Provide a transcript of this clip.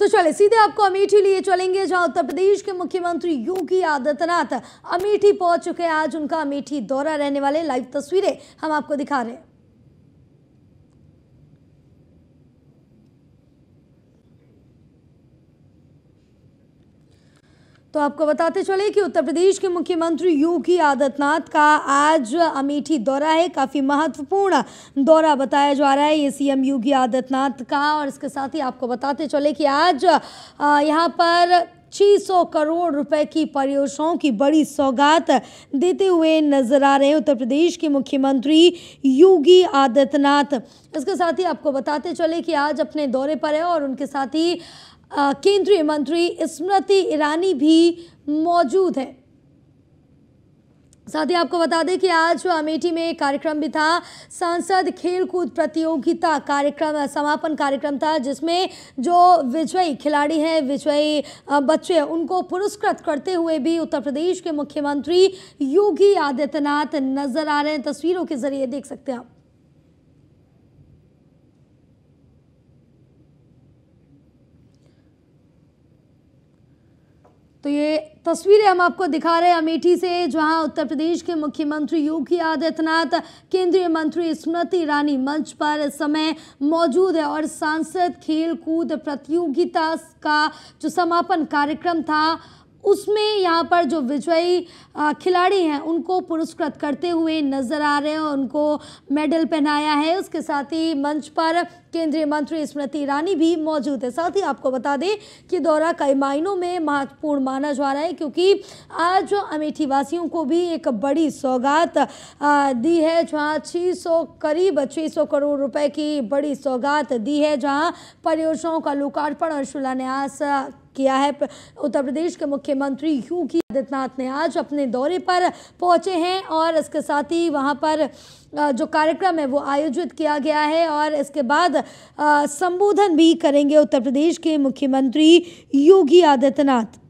तो चले सीधे आपको अमेठी लिए चलेंगे जहां उत्तर प्रदेश के मुख्यमंत्री योगी आदित्यनाथ अमेठी पहुंच चुके हैं आज उनका अमेठी दौरा रहने वाले लाइव तस्वीरें हम आपको दिखा रहे हैं तो आपको बताते चले कि उत्तर प्रदेश के मुख्यमंत्री योगी आदित्यनाथ का आज अमेठी दौरा है काफ़ी महत्वपूर्ण दौरा बताया जा रहा है ये सीएम योगी आदित्यनाथ का और इसके साथ ही आपको बताते चले कि आज यहाँ पर 600 करोड़ रुपए की परियोजनाओं की बड़ी सौगात देते हुए नजर आ रहे हैं उत्तर प्रदेश के मुख्यमंत्री योगी आदित्यनाथ इसके साथ ही आपको बताते चले कि आज अपने दौरे पर है और उनके साथ ही केंद्रीय मंत्री स्मृति ईरानी भी मौजूद है साथ ही आपको बता दें कि आज अमेठी में एक कार्यक्रम भी था सांसद खेलकूद प्रतियोगिता कार्यक्रम समापन कार्यक्रम था जिसमें जो विजयी खिलाड़ी हैं विजयी बच्चे हैं उनको पुरस्कृत करते हुए भी उत्तर प्रदेश के मुख्यमंत्री योगी आदित्यनाथ नजर आ रहे हैं तस्वीरों के जरिए देख सकते हैं आप तो ये तस्वीरें हम आपको दिखा रहे हैं अमेठी से जहां उत्तर प्रदेश के मुख्यमंत्री योगी आदित्यनाथ केंद्रीय मंत्री स्मृति ईरानी मंच पर इस समय मौजूद है और सांसद खेल कूद प्रतियोगिता का जो समापन कार्यक्रम था उसमें यहाँ पर जो विजयी खिलाड़ी हैं उनको पुरस्कृत करते हुए नजर आ रहे हैं उनको मेडल पहनाया है उसके साथ ही मंच पर केंद्रीय मंत्री स्मृति ईरानी भी मौजूद है साथ ही आपको बता दें कि दौरा कई मायनों में महत्वपूर्ण माना जा रहा है क्योंकि आज अमेठी वासियों को भी एक बड़ी सौगात दी है जहाँ 600 करीब 600 करोड़ रुपए की बड़ी सौगात दी है जहाँ परियोजनाओं का लोकार्पण और शिलान्यास किया है उत्तर प्रदेश के मुख्यमंत्री योगी आदित्यनाथ ने आज अपने दौरे पर पहुंचे हैं और इसके साथ ही वहां पर जो कार्यक्रम है वो आयोजित किया गया है और इसके बाद संबोधन भी करेंगे उत्तर प्रदेश के मुख्यमंत्री योगी आदित्यनाथ